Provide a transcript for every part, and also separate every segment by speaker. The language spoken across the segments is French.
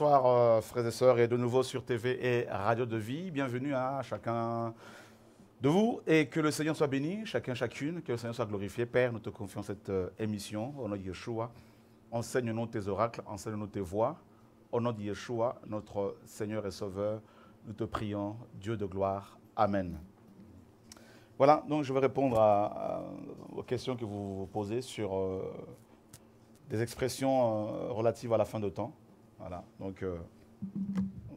Speaker 1: Bonsoir euh, frères et sœurs et de nouveau sur TV et Radio de Vie. Bienvenue à chacun de vous et que le Seigneur soit béni, chacun, chacune, que le Seigneur soit glorifié. Père, nous te confions cette euh, émission au nom de Yeshua. Enseigne-nous tes oracles, enseigne-nous tes voix. Au nom de Yeshua, notre Seigneur et Sauveur, nous te prions, Dieu de gloire. Amen. Voilà, donc je vais répondre aux questions que vous vous posez sur euh, des expressions relatives à la fin de temps. Voilà, donc euh,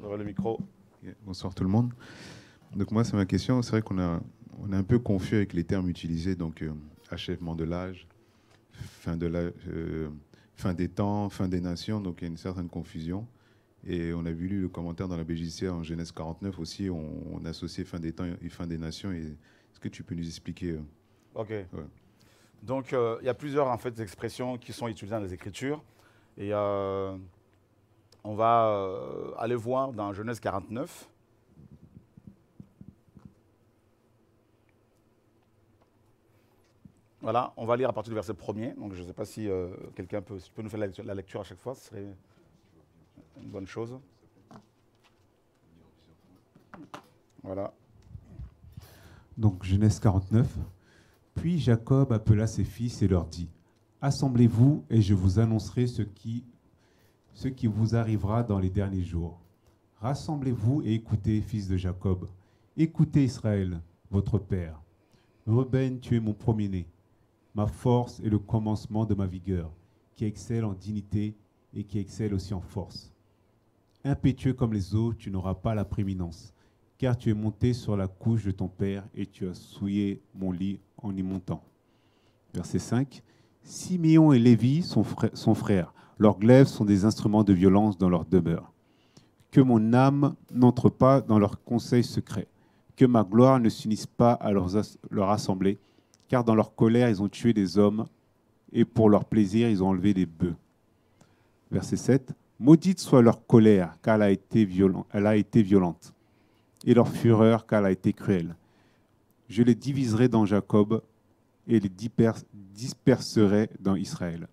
Speaker 1: on aurait le micro.
Speaker 2: Bonsoir tout le monde. Donc moi, c'est ma question. C'est vrai qu'on a, on est un peu confus avec les termes utilisés, donc euh, achèvement de l'âge, fin, de euh, fin des temps, fin des nations, donc il y a une certaine confusion. Et on a vu le commentaire dans la BJC en Genèse 49 aussi, on, on associait fin des temps et fin des nations. est-ce que tu peux nous expliquer
Speaker 1: Ok. Donc il y a plusieurs en fait, expressions qui sont utilisées dans les Écritures. Et on va euh, aller voir dans Genèse 49. Voilà, on va lire à partir du verset premier. Donc je ne sais pas si euh, quelqu'un peut, nous faire la lecture, à chaque fois, ce serait une bonne chose.
Speaker 2: Voilà. Donc Genèse 49. Puis Jacob appela ses fils et leur dit Assemblez-vous et je vous annoncerai ce qui ce qui vous arrivera dans les derniers jours. Rassemblez-vous et écoutez, fils de Jacob. Écoutez, Israël, votre Père. Reuben, tu es mon premier-né, ma force est le commencement de ma vigueur, qui excelle en dignité et qui excelle aussi en force. Impétueux comme les eaux, tu n'auras pas la préminence, car tu es monté sur la couche de ton Père et tu as souillé mon lit en y montant. Verset 5. Siméon et Lévi sont, frères. Son Leurs glaives sont des instruments de violence dans leur demeure. Que mon âme n'entre pas dans leurs conseils secrets. Que ma gloire ne s'unisse pas à leur assemblée, car dans leur colère, ils ont tué des hommes, et pour leur plaisir, ils ont enlevé des bœufs. Verset 7. Maudite soit leur colère, car elle a été, elle a été violente, et leur fureur, car elle a été cruelle. Je les diviserai dans Jacob, et les disperseraient dans Israël.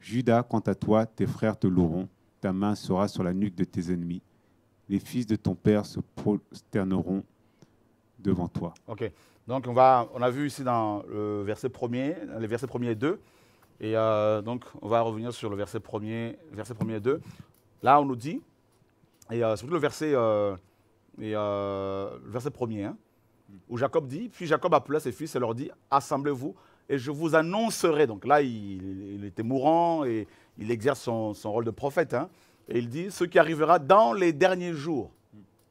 Speaker 2: Judas, quant à toi, tes frères te loueront, ta main sera sur la nuque de tes ennemis. Les fils de ton père se prosterneront devant toi.
Speaker 1: Ok. Donc on, va, on a vu ici dans le verset premier, les versets 1 et 2. Et euh, donc on va revenir sur le verset 1 verset premier et 2. Là, on nous dit, et euh, surtout le verset, euh, et, euh, le verset 1 hein, où Jacob dit, puis Jacob appela ses fils et leur dit, assemblez-vous et je vous annoncerai. Donc là, il, était mourant et il exerce son, rôle de prophète. Hein. et il dit, ce qui arrivera dans les derniers jours.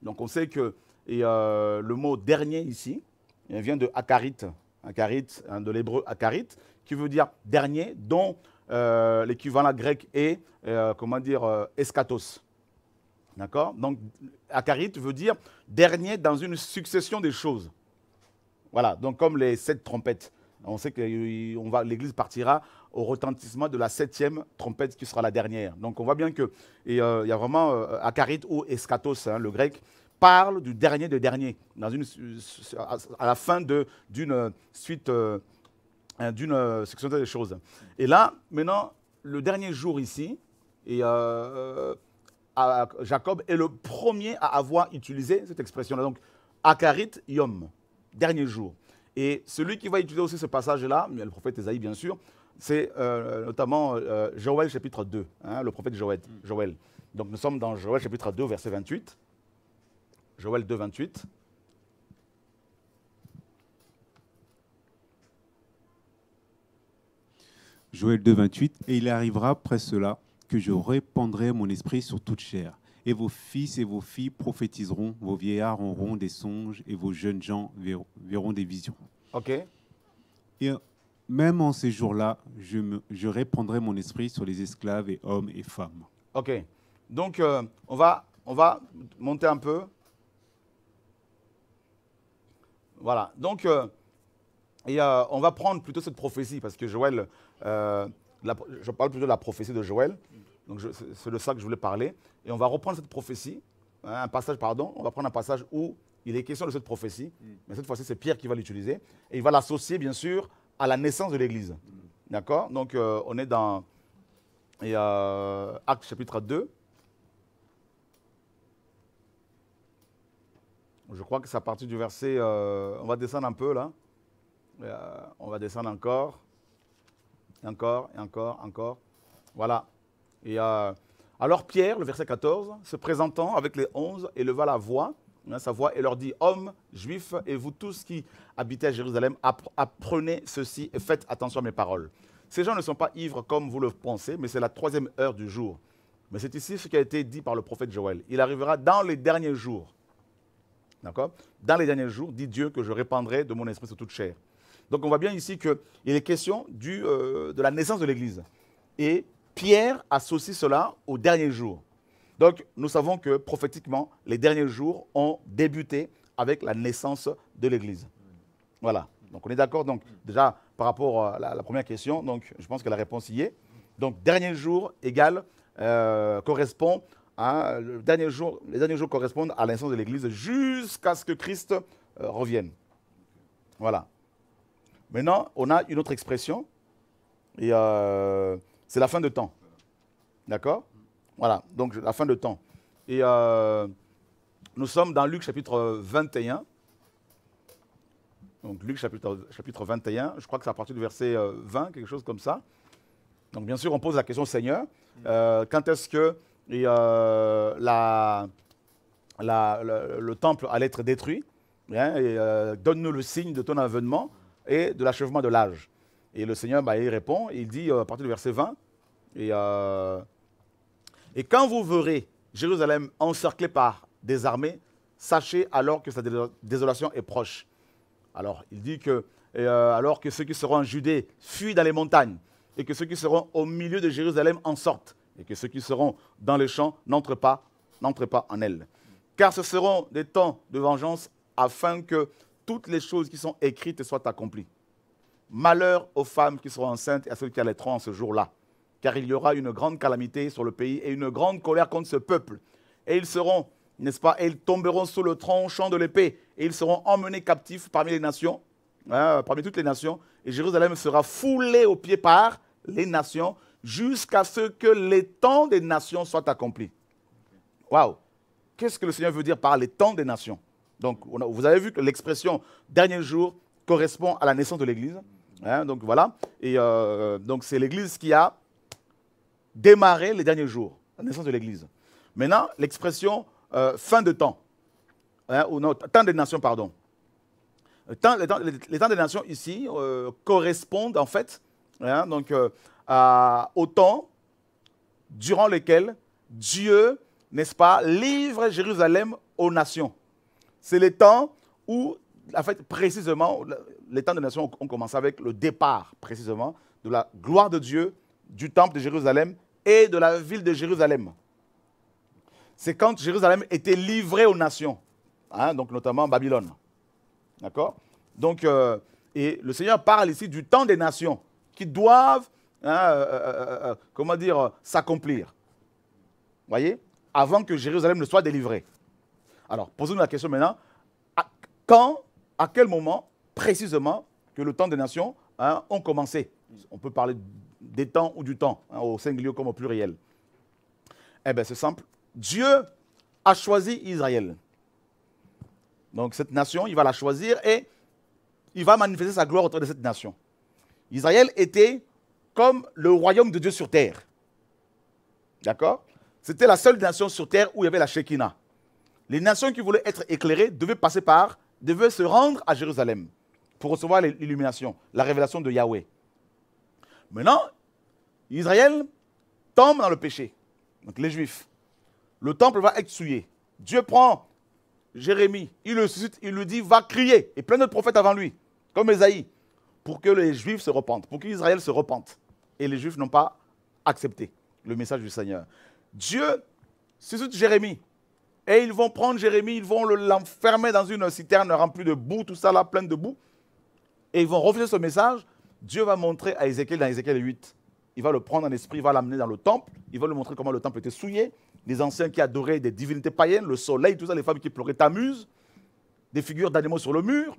Speaker 1: Donc on sait que et, euh, le mot dernier ici, il vient de akarit, de l'hébreu akarit, qui veut dire dernier, dont euh, l'équivalent grec est, euh, comment dire, eschatos. D'accord Donc, acarite veut dire dernier dans une succession des choses. Voilà, donc comme les sept trompettes. On sait que euh, l'Église partira au retentissement de la septième trompette qui sera la dernière. Donc on voit bien que euh, il y a vraiment euh, ou Eschatos, hein, le grec, parle du dernier des derniers, dans une, à la fin d'une suite, hein, d'une succession des choses. Et là, maintenant, le dernier jour ici, et Jacob est le premier à avoir utilisé cette expression-là. Donc, Akarit Yom, dernier jour. Et celui qui va utiliser aussi ce passage-là, le prophète Esaïe bien sûr, c'est euh, notamment euh, Joël chapitre 2, hein, le prophète Joël, Joël. Donc nous sommes dans Joël chapitre 2, verset 28. Joël 2, 28.
Speaker 2: Joël 2, 28. Et il arrivera après cela que je répandrai mon esprit sur toute chair. Et vos fils et vos filles prophétiseront, vos vieillards auront des songes, et vos jeunes gens verront des visions. OK. Et même en ces jours-là, je, répandrai mon esprit sur les esclaves et hommes et femmes.
Speaker 1: OK. Donc, euh, on, va, on va monter un peu. Voilà. Donc, euh, euh, on va prendre plutôt cette prophétie, parce que Joël, je parle plutôt de la prophétie de Joël. Donc c'est de ça que je voulais parler. Et on va reprendre cette prophétie, hein, un passage, pardon, on va prendre un passage où il est question de cette prophétie, mm. mais cette fois-ci c'est Pierre qui va l'utiliser, et il va l'associer bien sûr à la naissance de l'Église. Mm. D'accord Donc euh, on est dans Actes chapitre 2. Je crois que c'est à partir du verset, euh, on va descendre un peu là, euh, on va descendre encore, encore, et encore, encore. Voilà, euh, alors Pierre, le verset 14, se présentant avec les onze, éleva la voix, hein, sa voix, et leur dit, Hommes, juifs, et vous tous qui habitez à Jérusalem, apprenez ceci et faites attention à mes paroles. Ces gens ne sont pas ivres comme vous le pensez, mais c'est la troisième heure du jour. Mais c'est ici ce qui a été dit par le prophète Joël. Il arrivera dans les derniers jours. D'accord Dans les derniers jours, dit Dieu, que je répandrai de mon esprit sur toute chair. Donc on voit bien ici qu'il est question euh, de la naissance de l'Église. Et Pierre associe cela au dernier jour. Donc, nous savons que prophétiquement, les derniers jours ont débuté avec la naissance de l'Église. Voilà. Donc, on est d'accord. Donc, déjà, par rapport à la, première question, donc, je pense que la réponse y est. Donc, dernier jour égale, euh, correspond à, le dernier jour, les derniers jours correspondent à naissance de l'Église jusqu'à ce que Christ euh, revienne. Voilà. Maintenant, on a une autre expression. Et euh, c'est la fin de temps. D'accord Voilà, donc la fin de temps. Et euh, nous sommes dans Luc chapitre 21. Donc Luc chapitre, 21, je crois que c'est à partir du verset 20, euh, quelque chose comme ça. Donc bien sûr, on pose la question au Seigneur, euh, quand est-ce que la, le temple allait être détruit Donne-nous le signe de ton avènement et de l'achèvement de l'âge. Et le Seigneur, bah, répond, il dit euh, à partir du verset 20, euh, et, quand vous verrez Jérusalem encerclée par des armées, sachez alors que sa désolation est proche. Alors, il dit que, euh, alors que ceux qui seront en Judée fuient dans les montagnes, et que ceux qui seront au milieu de Jérusalem en sortent, et que ceux qui seront dans les champs n'entrent pas, n'entrent pas en elle. Car ce seront des temps de vengeance afin que toutes les choses qui sont écrites soient accomplies. Malheur aux femmes qui seront enceintes et à celles qui allaiteront en ce jour-là, car il y aura une grande calamité sur le pays et une grande colère contre ce peuple. Et ils seront, n'est-ce pas, et ils tomberont sous le tranchant de l'épée, et ils seront emmenés captifs parmi les nations, hein, parmi toutes les nations, et Jérusalem sera foulée aux pieds par les nations jusqu'à ce que les temps des nations soient accomplis. Waouh Qu'est-ce que le Seigneur veut dire par les temps des nations Donc, vous avez vu que l'expression dernier jour correspond à la naissance de l'Église. Hein, donc voilà. Et euh, donc c'est l'Église qui a démarré les derniers jours, la naissance de l'Église. Maintenant, l'expression euh, fin de temps, hein, ou non, temps des nations, pardon. Euh, les, temps, des nations ici correspondent en fait hein, donc, à, au temps durant lequel Dieu, n'est-ce pas, livre Jérusalem aux nations. C'est le temps où, en fait, précisément, les temps des nations ont commencé avec le départ, précisément, de la gloire de Dieu, du temple de Jérusalem et de la ville de Jérusalem. C'est quand Jérusalem était livrée aux nations, hein, donc notamment Babylone. D'accord Donc, euh, et le Seigneur parle ici du temps des nations qui doivent, hein, euh, euh, comment dire, s'accomplir. Voyez Avant que Jérusalem ne soit délivrée. Alors, posons nous la question maintenant. quand, à quel moment précisément que le temps des nations hein, ont commencé. On peut parler des temps ou du temps, hein, au singulier comme au pluriel. Eh bien, c'est simple. Dieu a choisi Israël. Donc, cette nation, il va la choisir et il va manifester sa gloire autour de cette nation. Israël était comme le royaume de Dieu sur terre. D'accord C'était la seule nation sur terre où il y avait la Shekinah. Les nations qui voulaient être éclairées devaient passer par, devaient se rendre à Jérusalem recevoir l'illumination, la révélation de Yahweh. Maintenant, Israël tombe dans le péché, donc les Juifs. Le temple va être souillé. Dieu prend Jérémie, il le suscite, il lui dit va crier, et plein d'autres prophètes avant lui, comme Esaïe, pour que les Juifs se repentent, pour qu'Israël se repente. Et les Juifs n'ont pas accepté le message du Seigneur. Dieu suscite Jérémie, et ils vont prendre Jérémie, ils vont l'enfermer dans une citerne remplie de boue, tout ça là, plein de boue et ils vont refuser ce message, Dieu va montrer à Ézéchiel dans Ézéchiel 8. Il va le prendre en esprit, il va l'amener dans le temple, il va lui montrer comment le temple était souillé, les anciens qui adoraient des divinités païennes, le soleil, tout ça, les femmes qui pleuraient t'amuses, des figures d'animaux sur le mur.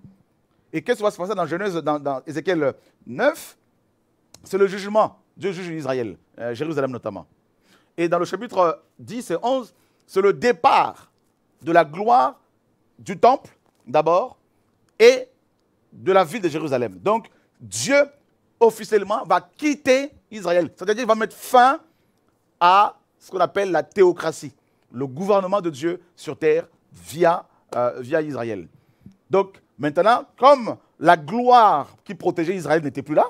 Speaker 1: Et qu'est-ce qui va se passer dans Genèse, dans, Ézéchiel 9 C'est le jugement. Dieu juge Israël, euh, Jérusalem notamment. Et dans le chapitre 10 euh, et 11, c'est le départ de la gloire du temple d'abord et de la ville de Jérusalem. Donc, Dieu officiellement va quitter Israël. C'est-à-dire qu'il va mettre fin à ce qu'on appelle la théocratie, le gouvernement de Dieu sur terre via, euh, via Israël. Donc, maintenant, comme la gloire qui protégeait Israël n'était plus là,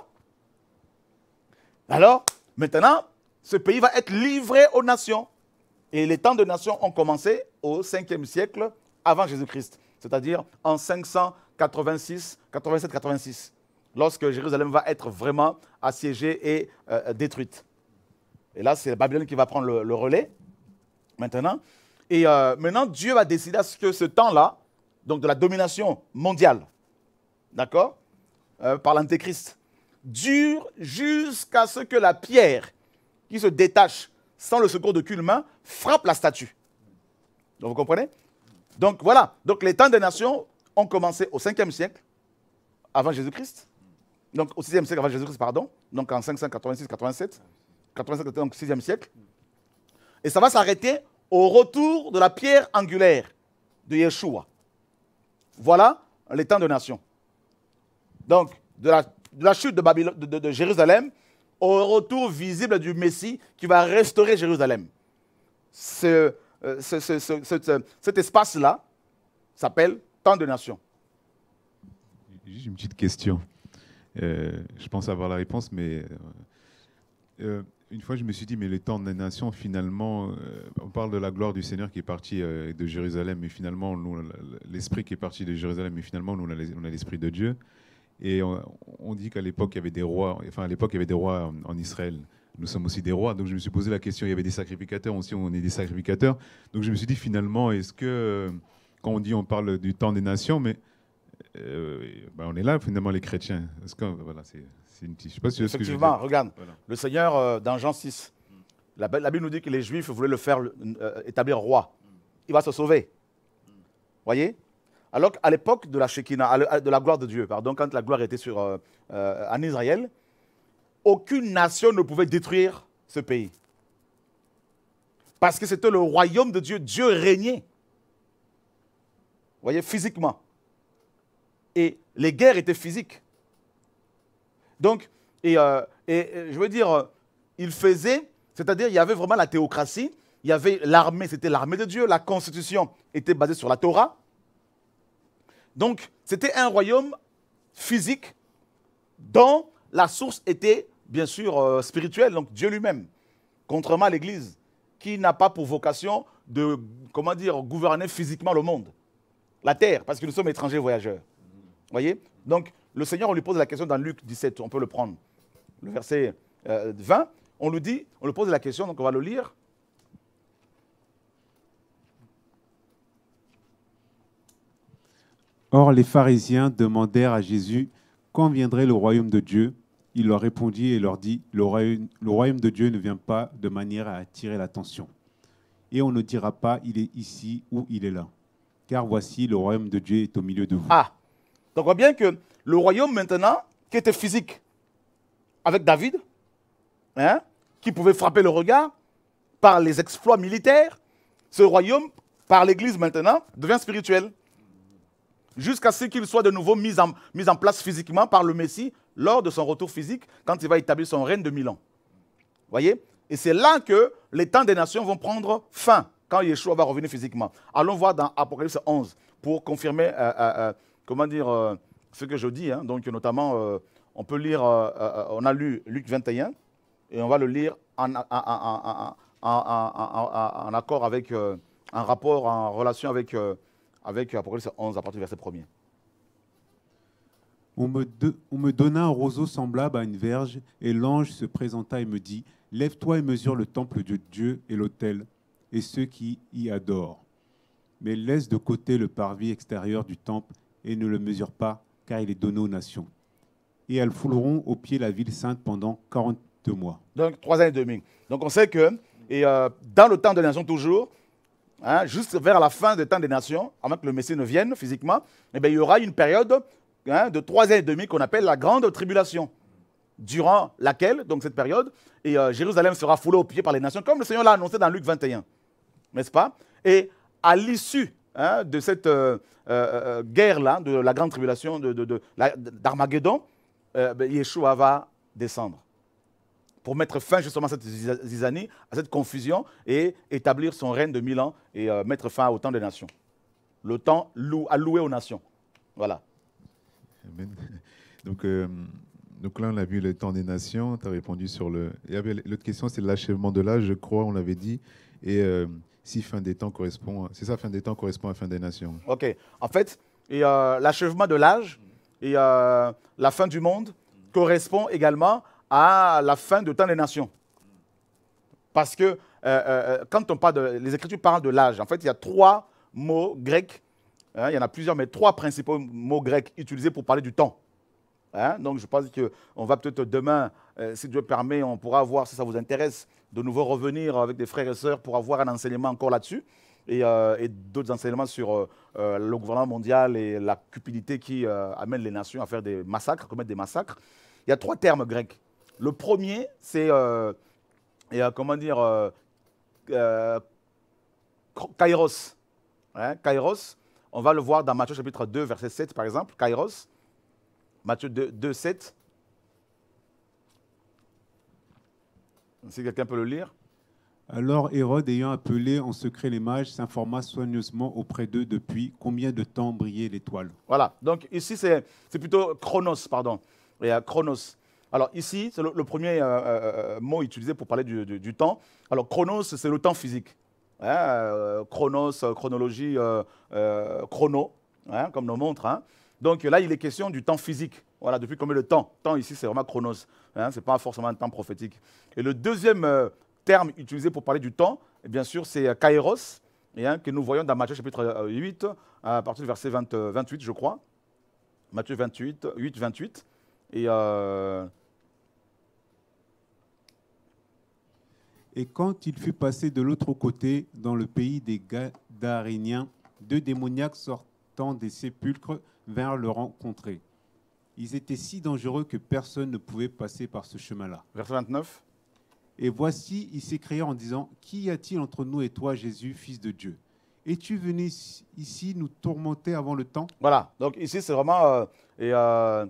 Speaker 1: alors, maintenant, ce pays va être livré aux nations. Et les temps de nations ont commencé au 5e siècle avant Jésus-Christ c'est-à-dire en 586, 87, 86, lorsque Jérusalem va être vraiment assiégée et euh, détruite. Et là, c'est Babylone qui va prendre le, relais maintenant. Et euh, maintenant, Dieu va décider à ce que ce temps-là, donc de la domination mondiale, d'accord, euh, par l'Antéchrist, dure jusqu'à ce que la pierre qui se détache sans le secours de cul frappe la statue. Donc vous comprenez donc voilà, donc les temps des nations ont commencé au 5e siècle avant Jésus-Christ. Donc au 6e siècle avant Jésus-Christ, pardon. Donc en 586-87. 85, donc 6e siècle. Et ça va s'arrêter au retour de la pierre angulaire de Yeshua. Voilà les temps des nations. Donc, de la, chute de, de, Jérusalem au retour visible du Messie qui va restaurer Jérusalem. Ce, euh, ce, cet espace-là s'appelle temps de nations.
Speaker 2: J'ai une petite question. Euh, je pense avoir la réponse, mais euh, une fois je me suis dit, mais le temps des nations, finalement, on parle de la gloire du Seigneur qui est parti de Jérusalem, mais finalement, l'esprit qui est parti de Jérusalem, mais finalement, nous, on a l'esprit de Dieu. Et on, dit qu'à l'époque, il y avait des rois, enfin, à l'époque, il y avait des rois en Israël nous sommes aussi des rois. Donc je me suis posé la question, il y avait des sacrificateurs aussi, on est des sacrificateurs. Donc je me suis dit finalement, est-ce que, euh, quand on dit on parle du temps des nations, mais euh, ben, on est là finalement les chrétiens. Est-ce que, voilà, c'est, une petite... sais pas si Effectivement,
Speaker 1: regarde, le Seigneur euh, dans Jean 6, la, Bible nous dit que les Juifs voulaient le faire établir roi. Il va se sauver. Voyez Alors qu'à l'époque de la de la gloire de Dieu, pardon, quand la gloire était sur, en Israël, aucune nation ne pouvait détruire ce pays. Parce que c'était le royaume de Dieu. Dieu régnait. Vous voyez, physiquement. Et les guerres étaient physiques. Donc, et, euh, je veux dire, euh, il faisait, c'est-à-dire, il y avait vraiment la théocratie, il y avait l'armée, c'était l'armée de Dieu, la constitution était basée sur la Torah. Donc, c'était un royaume physique dont la source était bien sûr, euh, spirituel, donc Dieu lui-même, contrairement à l'Église, qui n'a pas pour vocation de, comment dire, gouverner physiquement le monde, la terre, parce que nous sommes étrangers voyageurs. Vous voyez Donc, le Seigneur, on lui pose la question dans Luc 17, on peut le prendre, le verset 20, euh, on lui dit, on lui pose la question, donc on va le lire.
Speaker 2: Or, les pharisiens demandèrent à Jésus quand viendrait le royaume de Dieu il leur répondit et leur dit, le royaume, de Dieu ne vient pas de manière à attirer l'attention. Et on ne dira pas, il est ici ou il est là. Car voici, le royaume de Dieu est au milieu de vous. Ah, donc on voit bien
Speaker 1: que le royaume maintenant, qui était physique, avec David, hein, qui pouvait frapper le regard par les exploits militaires, ce royaume, par l'Église maintenant, devient spirituel. Jusqu'à ce qu'il soit de nouveau mis en place physiquement par le Messie, lors de son retour physique quand il va établir son règne de Milan. Voyez Et c'est là que les temps des nations vont prendre fin quand Yeshua va revenir physiquement. Allons voir dans Apocalypse 11 pour confirmer, comment dire, ce que je dis. Donc, notamment, on peut lire, on a lu Luc 21 et on va le lire en, accord avec, un rapport, en relation avec, avec Apocalypse 11 à partir du verset 1er.
Speaker 2: On me, donna un roseau semblable à une verge, et l'ange se présenta et me dit, Lève-toi et mesure le temple de Dieu et l'autel, et ceux qui y adorent. Mais laisse de côté le parvis extérieur du temple, et ne le mesure pas, car il est donné aux nations. Et elles fouleront au pied la ville sainte pendant 42 mois.
Speaker 1: Donc, trois ans et demi. Donc, on sait que, et, euh, dans le temps des nations toujours, hein, juste vers la fin du temps des nations, avant que le Messie ne vienne physiquement, eh bien, il y aura une période Hein, de trois ans et demi qu'on appelle la grande tribulation, durant laquelle, donc cette période, et, euh, Jérusalem sera foulée aux pieds par les nations, comme le Seigneur l'a annoncé dans Luc 21, n'est-ce pas Et à l'issue hein, de cette euh, euh, guerre-là, de la grande tribulation d'Armageddon, ben, Yeshua va descendre pour mettre fin justement à cette zizanie, à cette confusion et établir son règne de mille ans et mettre fin au temps des nations. Le temps alloué aux nations. Voilà.
Speaker 2: Donc, euh, donc là, on a vu le temps des nations, tu as répondu sur le... L'autre question, c'est l'achèvement de l'âge, je crois, on l'avait dit. Et euh, si fin des temps correspond... C'est ça, fin des temps correspond à fin des nations.
Speaker 1: OK. En fait, euh, l'achèvement de l'âge et la fin du monde correspond également à la fin du temps des nations. Parce que euh, quand on parle de... Les Écritures parlent de l'âge. En fait, il y a trois mots grecs Hein, il y en a plusieurs, mais trois principaux mots grecs utilisés pour parler du temps. Hein, donc je pense qu'on va peut-être demain, euh, si Dieu permet, on pourra voir, si ça vous intéresse, de nouveau revenir avec des frères et sœurs pour avoir un enseignement encore là-dessus et, euh, d'autres enseignements sur euh, le gouvernement mondial et la cupidité qui amène les nations à faire des massacres, commettre des massacres. Il y a trois termes grecs. Le premier, c'est, comment dire, kairos. Hein, kairos on va le voir dans Matthieu chapitre 2, verset 7, par exemple, Kairos. Matthieu 2, 2 7. Si quelqu'un peut le lire.
Speaker 2: Alors Hérode, ayant appelé en secret les mages, s'informa soigneusement auprès d'eux depuis combien de temps brillait l'étoile.
Speaker 1: Voilà, donc ici c'est plutôt chronos, pardon. Euh, chronos. Alors ici, c'est le, premier euh, euh, mot utilisé pour parler du temps. Alors chronos, c'est le temps physique. Hein, euh, chronos, euh, chronologie, euh, chrono, hein, comme nous montre. Hein. Donc là, il est question du temps physique. Voilà, depuis combien de temps Temps ici, c'est vraiment chronos. ce n'est pas forcément un temps prophétique. Et le deuxième terme utilisé pour parler du temps, eh bien sûr, c'est kairos, que nous voyons dans Matthieu chapitre 8, à partir du verset 28, je crois. Matthieu 28, 8, 28. Et
Speaker 2: Et quand il fut passé de l'autre côté, dans le pays des Gadaréniens, deux démoniaques sortant des sépulcres vinrent le rencontrer. Ils étaient si dangereux que personne ne pouvait passer par ce chemin-là. Verset 29. Et voici, ils s'écrièrent en disant, Qui y a-t-il entre nous et toi, Jésus, fils de Dieu Es-tu venu ici nous tourmenter avant le temps Voilà, donc ici c'est vraiment, euh, et,
Speaker 1: euh,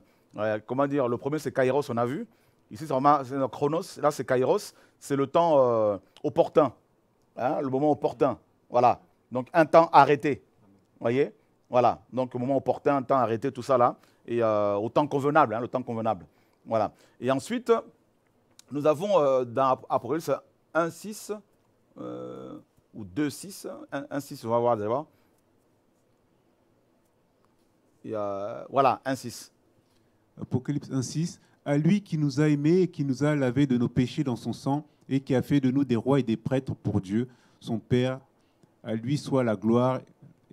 Speaker 1: comment dire, le premier c'est Kairos, on a vu, Ici, c'est chronos, là, c'est kairos. C'est le temps euh, opportun, hein, le moment opportun. Voilà. Donc, un temps arrêté. Vous voyez Voilà. Donc, le moment opportun, un temps arrêté, tout ça là. Et euh, au temps convenable, hein, le temps convenable. Voilà. Et ensuite, nous avons euh, dans Apocalypse 1.6 ou 2.6. 1.6,
Speaker 2: on va voir, d'abord. allez
Speaker 1: voilà, 1.6.
Speaker 2: Apocalypse 1.6 à lui qui nous a aimés et qui nous a lavés de nos péchés dans son sang et qui a fait de nous des rois et des prêtres pour Dieu, son Père. À lui soit la gloire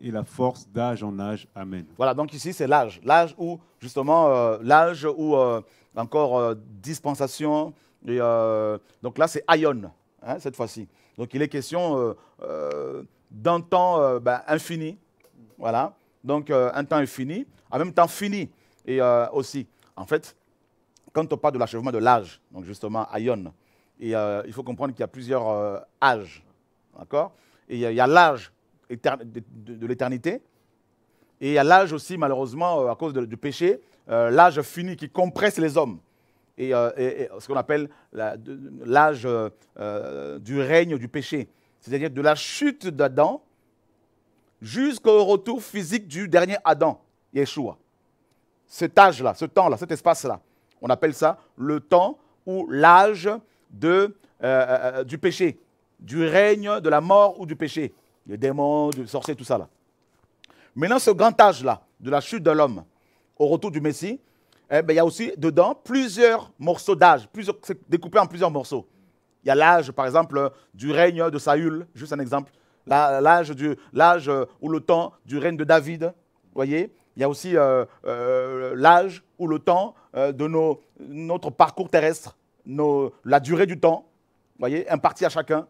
Speaker 2: et la force d'âge en âge. Amen. Voilà, donc ici c'est l'âge, l'âge où
Speaker 1: justement euh, l'âge où euh, encore euh, dispensation. donc là c'est Aion hein, cette fois-ci. Donc il est question d'un temps ben, infini, voilà. Donc un temps infini, en même temps fini et aussi. En fait, quand on parle de l'achèvement de l'âge, donc justement à et, euh, il faut comprendre qu'il y a plusieurs euh, âges. Et il y a, l'âge de, l'éternité. Et il y a l'âge aussi, malheureusement, euh, à cause du péché, l'âge fini qui compresse les hommes. Et, ce qu'on appelle l'âge du règne du péché. C'est-à-dire de la chute d'Adam jusqu'au retour physique du dernier Adam, Yeshua. Cet âge-là, ce temps-là, cet espace-là. On appelle ça le temps ou l'âge euh, euh, euh, du péché, du règne, de la mort ou du péché. des démons, du sorcier, tout ça là. Maintenant, ce grand âge-là, de la chute de l'homme au retour du Messie, eh ben, il y a aussi dedans plusieurs morceaux d'âge, c'est découpé en plusieurs morceaux. Il y a l'âge, par exemple, du règne de Saül, juste un exemple. L'âge ou le temps du règne de David, vous voyez il y a aussi euh, euh, l'âge ou le temps euh, de notre parcours terrestre, la durée du temps, vous voyez, imparti à chacun.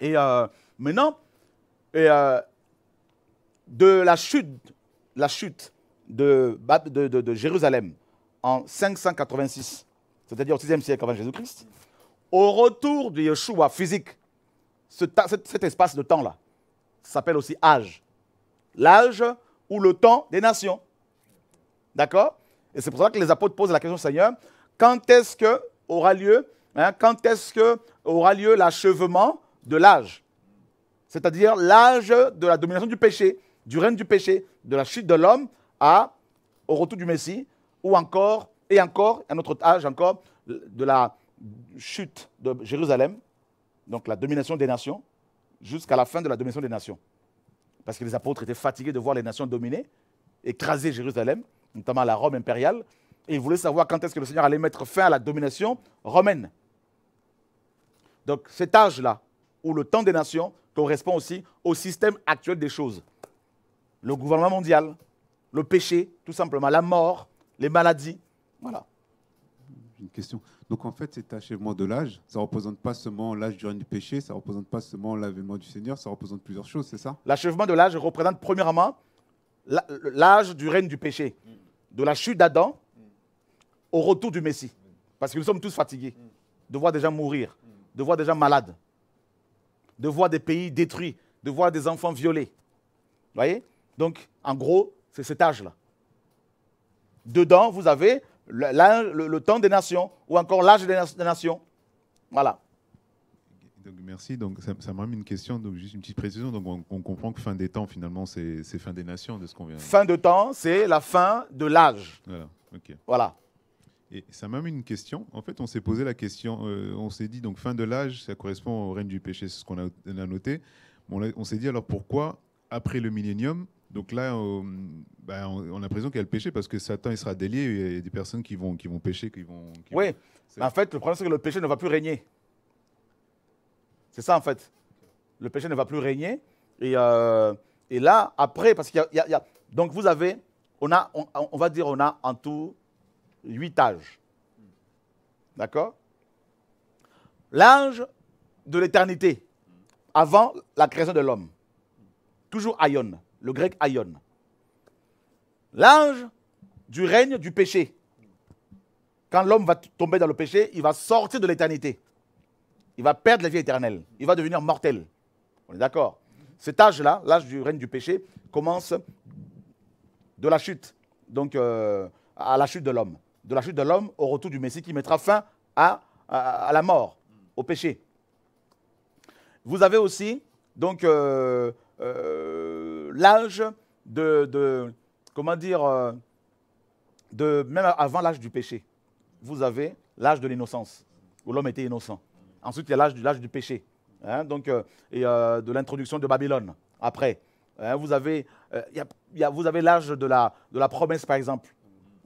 Speaker 1: Et maintenant, de la chute, la chute de, Jérusalem en 586, c'est-à-dire au 6e siècle avant Jésus-Christ, au retour de Yeshua physique, cet, cet espace de temps-là s'appelle aussi âge. L'âge ou le temps des nations. D'accord Et c'est pour ça que les apôtres posent la question au Seigneur, quand est-ce que aura lieu, hein, quand est-ce que aura lieu l'achèvement de l'âge C'est-à-dire l'âge de la domination du péché, du règne du péché, de la chute de l'homme à au retour du Messie, ou encore, et encore, un autre âge encore, de la chute de Jérusalem, donc la domination des nations, jusqu'à la fin de la domination des nations parce que les apôtres étaient fatigués de voir les nations dominées, écraser Jérusalem, notamment la Rome impériale, et ils voulaient savoir quand est-ce que le Seigneur allait mettre fin à la domination romaine. Donc cet âge-là, où le temps des nations correspond aussi au système actuel des choses. Le gouvernement mondial, le péché, tout simplement, la mort, les maladies, voilà
Speaker 2: question. Donc en fait, cet achèvement de l'âge, ça représente pas seulement l'âge du règne du péché, ça représente pas seulement l'avènement du Seigneur, ça représente plusieurs choses, c'est ça
Speaker 1: L'achèvement de l'âge représente premièrement l'âge du règne du péché, de la chute d'Adam au retour du Messie. Parce que nous sommes tous fatigués de voir des gens mourir, de voir des gens malades, de voir des pays détruits, de voir des enfants violés. Vous voyez Donc, en gros, c'est cet âge-là. Dedans, vous avez le, le, temps des nations ou encore l'âge des, nations. Voilà.
Speaker 2: Donc, merci. Donc, ça, m'a une question, donc juste une petite précision. Donc, on, comprend que fin des temps, finalement, c'est fin des nations, de ce qu'on vient. Fin
Speaker 1: de temps, c'est la fin de l'âge.
Speaker 2: Voilà. Ok. Voilà. Et ça m'a mis une question. En fait, on s'est posé la question, euh, on s'est dit, donc fin de l'âge, ça correspond au règne du péché, c'est ce qu'on a, noté. on, s'est dit, alors pourquoi, après le millénium, donc là, euh, ben, on, qu'il y a l'impression péché parce que Satan il sera délié. Et il y a des personnes qui vont, qui vont pécher. Qui vont,
Speaker 1: oui, en fait, le problème, c'est que le péché ne va plus régner. C'est ça, en fait. Le péché ne va plus régner. Et, euh, là, après, parce qu'il y, a. Donc vous avez, on, a, on, va dire, on a en tout huit âges. D'accord L'âge de l'éternité, avant la création de l'homme. Toujours Aion le grec aion. L'ange du règne du péché. Quand l'homme va tomber dans le péché, il va sortir de l'éternité. Il va perdre la vie éternelle. Il va devenir mortel. On est d'accord Cet âge-là, l'âge du règne du péché, commence de la chute. Donc, euh, à la chute de l'homme. De la chute de l'homme au retour du Messie qui mettra fin à, la mort, au péché. Vous avez aussi, donc, euh, euh, l'âge de, comment dire, euh, de, même avant l'âge du péché, vous avez l'âge de l'innocence, où l'homme était innocent. Ensuite, il y a l'âge, l'âge du péché, hein, donc, euh, et euh, de l'introduction de Babylone, après. Hein, vous, avez, vous avez l'âge de la, de la promesse, par exemple,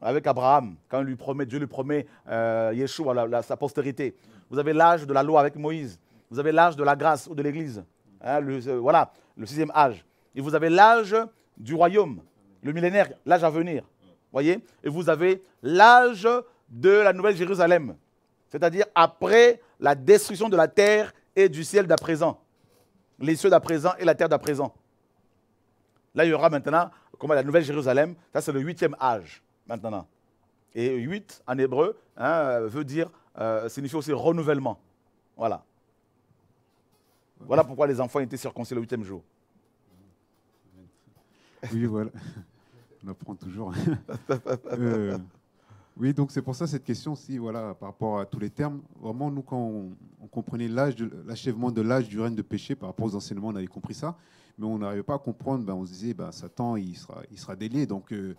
Speaker 1: avec Abraham, quand lui promet, Dieu lui promet Yeshua, sa postérité. Vous avez l'âge de la loi avec Moïse. Vous avez l'âge de la grâce ou de l'Église. Hein, voilà, le sixième âge et vous avez l'âge du royaume, le millénaire, l'âge à venir. Voyez Et vous avez l'âge de la nouvelle Jérusalem, c'est-à-dire après la destruction de la terre et du ciel d'à présent, les cieux d'à présent et la terre d'à présent. Là, il y aura maintenant la nouvelle Jérusalem, ça c'est le huitième âge maintenant. Et huit, en hébreu hein, veut dire, euh, signifie aussi renouvellement. Voilà. Voilà pourquoi les enfants étaient circoncis le huitième jour.
Speaker 2: Oui, voilà. On apprend toujours. Euh, oui, donc c'est pour ça cette question, si voilà, par rapport à tous les termes, vraiment nous quand on, comprenait l'âge, l'achèvement de l'âge du règne de péché par rapport aux enseignements, on avait compris ça, mais on n'arrivait pas à comprendre. Ben, on se disait, ben, Satan, il sera, il sera délié, donc euh,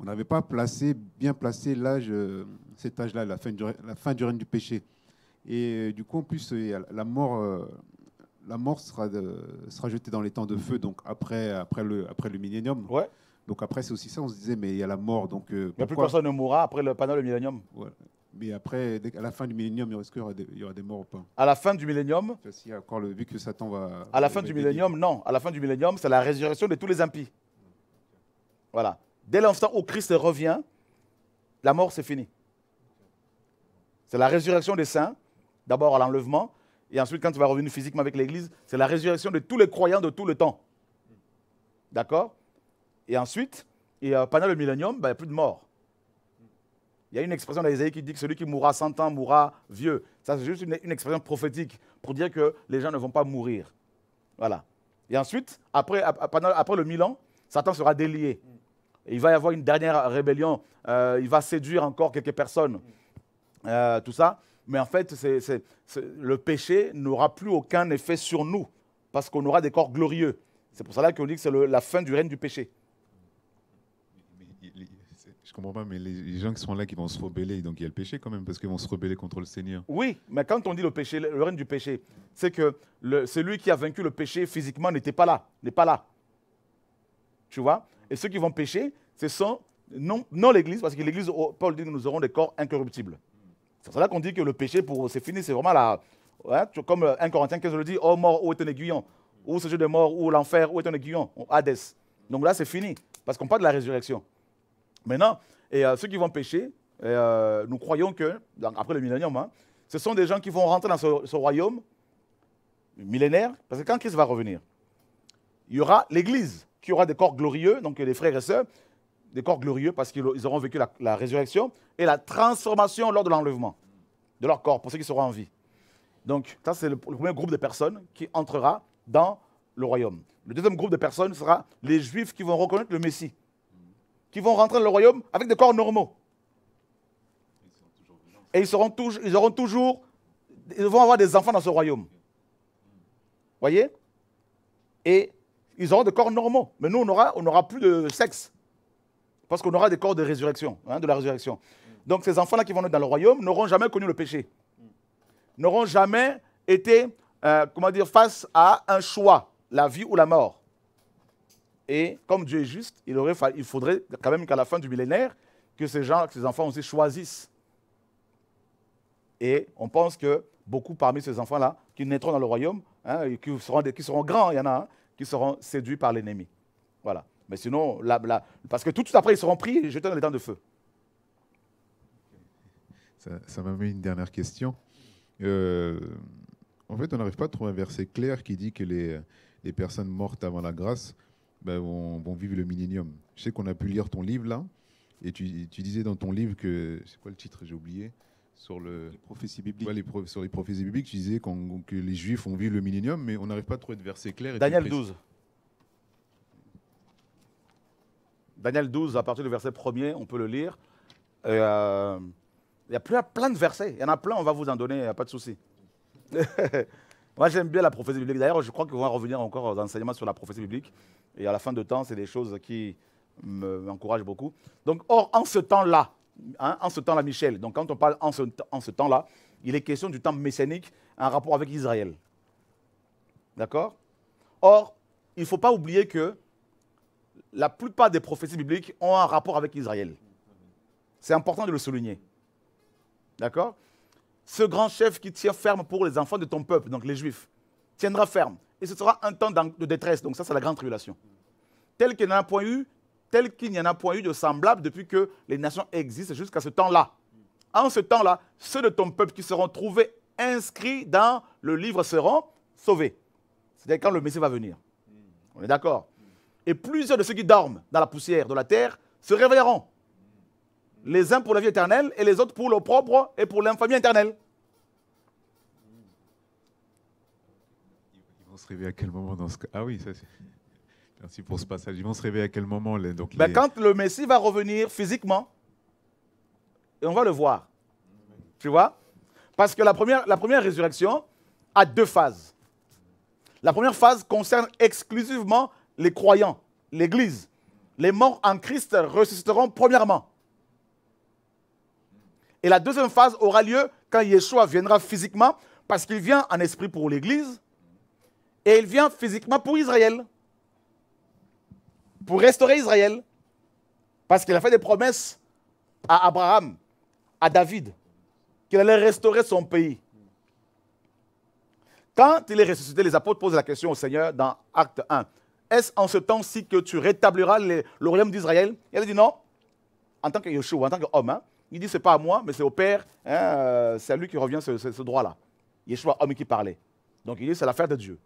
Speaker 2: on n'avait pas placé, bien placé l'âge, euh, cet âge-là, la fin la fin du règne du péché. Et du coup, en plus, la mort la mort euh, sera, jetée dans les temps de feu, donc après, le, après millénium. Ouais. Donc après, c'est aussi ça, on se disait, mais il y a la mort. Donc, n'y euh, a plus personne ne
Speaker 1: mourra après le panneau du millénium.
Speaker 2: Mais après, à la fin du millénium, il ce qu'il y, aura des morts ou pas À la fin du millénium encore le, Vu que Satan va. À la fin du millénium,
Speaker 1: non. À la fin du millénium, c'est la résurrection de tous les impies. Voilà. Dès l'instant où Christ revient, la mort, c'est fini. C'est la résurrection des saints, d'abord à l'enlèvement, et ensuite, quand tu vas revenir physiquement avec l'Église, c'est la résurrection de tous les croyants de tout le temps. D'accord Et ensuite, et, euh, pendant le millénium, ben, il n'y a plus de mort. Il y a une expression d'Ésaïe qui dit que celui qui mourra 100 ans mourra vieux. Ça, c'est juste une, expression prophétique pour dire que les gens ne vont pas mourir. Voilà. Et ensuite, après, le mille Satan sera délié. il va y avoir une dernière rébellion. Euh, il va séduire encore quelques personnes. Euh, tout ça. Mais en fait, le péché n'aura plus aucun effet sur nous, parce qu'on aura des corps glorieux. C'est pour cela qu'on dit que c'est la fin du règne du péché.
Speaker 2: Je comprends pas, mais les gens qui sont là, qui vont se rebeller, donc il y a le péché quand même, parce qu'ils vont se rebeller contre le Seigneur.
Speaker 1: Oui, mais quand on dit le péché, le règne du péché, c'est que celui qui a vaincu le péché physiquement n'était pas là, n'est pas là. Tu vois Et ceux qui vont pécher, ce sont non, non l'Église, parce que l'Église, oh, Paul dit, nous aurons des corps incorruptibles. C'est là qu'on dit que le péché, pour c'est fini, c'est vraiment la. comme 1 euh, Corinthiens 15 le dit Oh mort, où est ton aiguillon Où ce jeu de mort Où l'enfer Où est ton aiguillon Hades. Donc là, c'est fini, parce qu'on parle de la résurrection. Maintenant, et, euh, ceux qui vont pécher, euh, nous croyons que, après le millénium, hein, ce sont des gens qui vont rentrer dans ce, ce royaume millénaire, parce que quand Christ va revenir, il y aura l'Église qui aura des corps glorieux, donc les frères et sœurs, des corps glorieux parce qu'ils auront vécu la, résurrection et la transformation lors de l'enlèvement de leur corps pour ceux qui seront en vie. Donc, ça, c'est le, premier groupe de personnes qui entrera dans le royaume. Le deuxième groupe de personnes sera les juifs qui vont reconnaître le Messie, qui vont rentrer dans le royaume avec des corps normaux. Et ils, seront toujours, ils auront toujours, ils vont avoir des enfants dans ce royaume. Voyez Et ils auront des corps normaux. Mais nous, on n'aura on plus de sexe. Parce qu'on aura des corps de résurrection, hein, de la résurrection. Donc ces enfants-là qui vont être dans le royaume n'auront jamais connu le péché. N'auront jamais été, euh, comment dire, face à un choix, la vie ou la mort. Et comme Dieu est juste, il, aurait, il faudrait quand même qu'à la fin du millénaire, que ces gens, ces enfants aussi choisissent. Et on pense que beaucoup parmi ces enfants-là, qui naîtront dans le royaume, hein, qui, seront grands, il y en a, qui seront séduits par l'ennemi. Voilà. Mais sinon, parce que tout de suite après, ils seront pris et jetés dans les dents de feu.
Speaker 2: Ça, m'a mis une dernière question. Euh, en fait, on n'arrive pas à trouver un verset clair qui dit que les, personnes mortes avant la grâce ben, vont, vivre le millénium. Je sais qu'on a pu lire ton livre là, et tu, disais dans ton livre que. C'est quoi le titre J'ai oublié sur le, les prophéties bibliques. les sur les prophéties bibliques, tu disais que les Juifs ont vu le millénium, mais on n'arrive pas à trouver de verset clair. Daniel 12.
Speaker 1: Daniel 12, à partir du verset 1er, on peut le lire. Euh, il y a plein, de versets. Il y en a plein, on va vous en donner, il n'y a pas de souci. Moi, j'aime bien la prophétie biblique. D'ailleurs, je crois qu'on va revenir encore aux enseignements sur la prophétie biblique. Et à la fin de temps, c'est des choses qui m'encouragent beaucoup. Donc, or, en ce temps-là, hein, en ce temps-là, Michel, donc quand on parle en ce, temps-là, il est question du temps messianique en rapport avec Israël. D'accord Or, il ne faut pas oublier que la plupart des prophéties bibliques ont un rapport avec Israël. C'est important de le souligner. D'accord Ce grand chef qui tient ferme pour les enfants de ton peuple, donc les Juifs, tiendra ferme. Et ce sera un temps de détresse, donc ça c'est la grande tribulation. Tel qu'il n'y en a point eu, tel qu'il n'y en a point eu de semblable depuis que les nations existent jusqu'à ce temps-là. En ce temps-là, ceux de ton peuple qui seront trouvés inscrits dans le livre seront sauvés. C'est-à-dire quand le Messie va venir. On est d'accord et plusieurs de ceux qui dorment dans la poussière de la terre se réveilleront. Les uns pour la vie éternelle et les autres pour l'opprobre et pour l'infamie éternelle.
Speaker 2: Ils vont se réveiller à quel moment dans ce cas Ah oui, ça c'est. Merci pour ce passage. Ils vont se réveiller à quel moment les... Donc, ben, Quand
Speaker 1: le Messie va revenir physiquement, et on va le voir. Tu vois Parce que la première, la première résurrection a deux phases. La première phase concerne exclusivement les croyants, l'Église, les morts en Christ ressusciteront premièrement. Et la deuxième phase aura lieu quand Yeshua viendra physiquement, parce qu'il vient en esprit pour l'Église, et il vient physiquement pour Israël, pour restaurer Israël, parce qu'il a fait des promesses à Abraham, à David, qu'il allait restaurer son pays. Quand il est ressuscité, les apôtres posent la question au Seigneur dans Acte 1 est-ce en ce temps-ci que tu rétabliras le royaume d'Israël Il a dit non, en tant que Yeshua, en tant qu'homme. Hein. il dit, c'est pas à moi, mais c'est au Père, hein, euh, c'est à lui qui revient ce, droit-là. Yeshua, homme qui parlait. Donc il dit, c'est l'affaire de Dieu.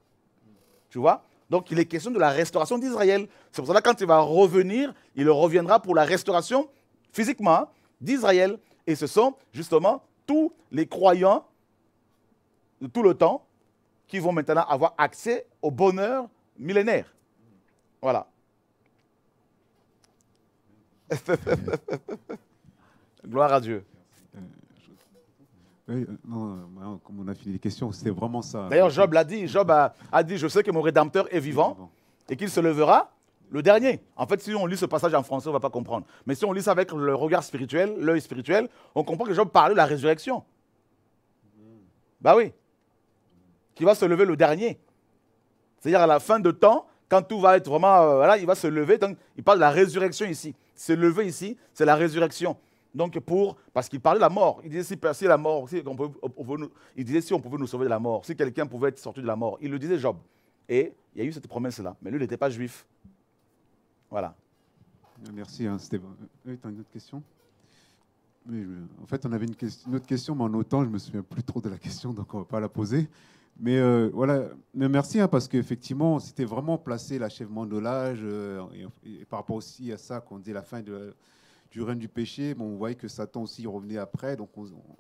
Speaker 1: Tu vois Donc il est question de la restauration d'Israël. C'est pour cela que quand il va revenir, il reviendra pour la restauration physiquement hein, d'Israël. Et ce sont justement tous les croyants de tout le temps qui vont maintenant avoir accès au bonheur millénaire. Voilà.
Speaker 2: Gloire à Dieu. Euh, euh, euh, comme on a fini les questions, c'est vraiment ça. D'ailleurs, Job
Speaker 1: l'a dit. Job a, dit Je sais que mon rédempteur est vivant et qu'il se levera le dernier. En fait, si on lit ce passage en français, on ne va pas comprendre. Mais si on lit ça avec le regard spirituel, l'œil spirituel, on comprend que Job parlait de la résurrection. Bah oui. Qui va se lever le dernier. C'est-à-dire à la fin de temps, quand tout va être vraiment, euh, voilà, il va se lever. Donc, il parle de la résurrection ici. Se lever ici, c'est la résurrection. Donc, pour, parce qu'il parlait de la mort. Il disait si, la mort, si on, il disait si on pouvait nous sauver de la mort, si quelqu'un pouvait être sorti de la mort. Il le disait Job. Et il y a eu cette promesse-là. Mais lui, il n'était pas juif.
Speaker 2: Voilà. Merci, hein, Stéphane. Euh, oui, tu as une autre question En fait, on avait une, une, autre question, mais en autant, je ne me souviens plus trop de la question, donc on ne va pas la poser. Mais euh, voilà, mais merci hein, parce qu'effectivement, c'était vraiment placé l'achèvement de l'âge euh, et, par rapport aussi à ça qu'on dit la fin du règne du péché. Bon, on voyait que Satan aussi revenait après, donc,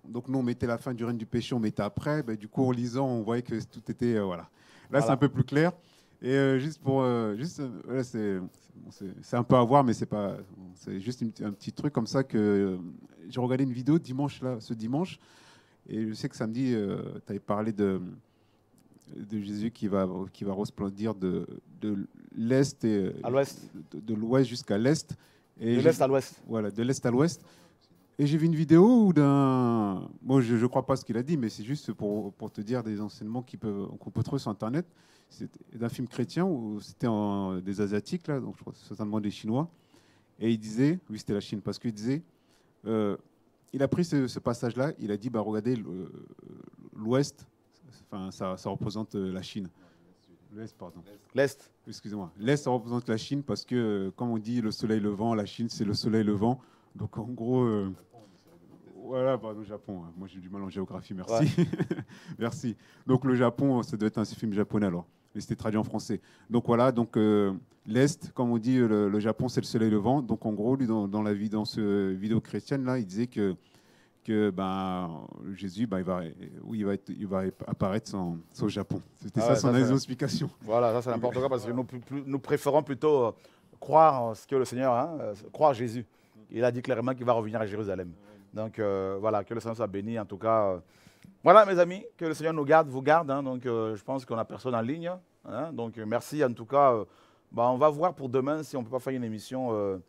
Speaker 2: donc nous on mettait la fin du règne du péché, on mettait après. Ben, du coup, en lisant, on voyait que tout était euh, voilà. Là, c'est un peu plus clair. Et juste pour juste, c'est, un peu à voir, mais c'est pas, c'est juste un petit truc comme ça que j'ai regardé une vidéo dimanche là, ce dimanche, et je sais que samedi, tu avais parlé de de Jésus qui va, qui va resplendir de, de l'est et à l'ouest, de, l'ouest jusqu'à l'est. Et de l'est à l'ouest. Voilà, de l'est à l'ouest. Et j'ai vu une vidéo d'un. Bon, je ne crois pas ce qu'il a dit, mais c'est juste pour, te dire des enseignements qu'on peut, peut trouver sur Internet. C'est d'un film chrétien où c'était des Asiatiques, là, donc je crois certainement des Chinois. Et il disait, oui, c'était la Chine, parce qu'il disait, euh, il a pris ce, passage-là, il a dit, bah, regardez, l'Ouest, Enfin, ça, représente euh, la Chine. L'Est, pardon. L'Est. Excusez-moi. L'Est ça représente la Chine parce que, euh, comme on dit, le soleil levant, la Chine, c'est le soleil levant. Donc, en gros, euh, voilà, bah, le Japon. Hein. Moi, j'ai du mal en géographie, merci. merci. Donc, le Japon, ça doit être un film japonais alors. Mais c'était traduit en français. Donc, voilà, donc l'Est, comme on dit, le, Japon, c'est le soleil levant. Donc, en gros, lui, dans, dans la vie, dans ce vidéo chrétienne, là, il disait que que ben, Jésus, ben, il, va, oui, il, va il va apparaître au Japon. C'était ah ça son explication.
Speaker 1: Voilà, ça c'est n'importe quoi parce que nous, nous préférons plutôt euh, croire ce que le Seigneur, hein, euh, croire Jésus. Il a dit clairement qu'il va revenir à Jérusalem. Donc euh, voilà, que le Seigneur soit béni en tout cas. voilà mes amis, que le Seigneur nous garde, vous garde. Hein, donc je pense qu'on a personne en ligne. Hein. donc merci en tout cas. Ben, on va voir pour demain si on ne peut pas faire une émission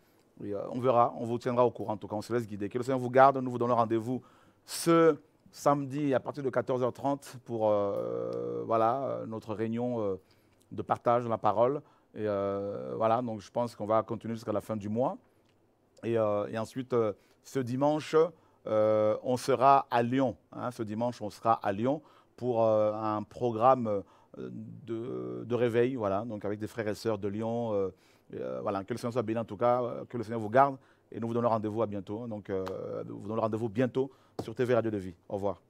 Speaker 1: euh, on verra, on vous tiendra au courant en tout cas, on se laisse guider. Que le Seigneur vous garde, nous vous donnons rendez-vous ce samedi à partir de 14h30 pour euh, voilà, euh, notre réunion de partage de la parole. Et voilà, donc je pense qu'on va continuer jusqu'à la fin du mois. Et, ensuite, ce dimanche, on sera à Lyon. Hein, ce dimanche, on sera à Lyon pour un programme de, réveil, voilà, donc avec des frères et sœurs de Lyon. Euh, voilà, que le Seigneur soit béni en tout cas, euh, que le Seigneur vous garde et nous vous donnons rendez-vous à bientôt. Donc, nous euh, vous donnons rendez-vous bientôt sur TV Radio de Vie. Au revoir.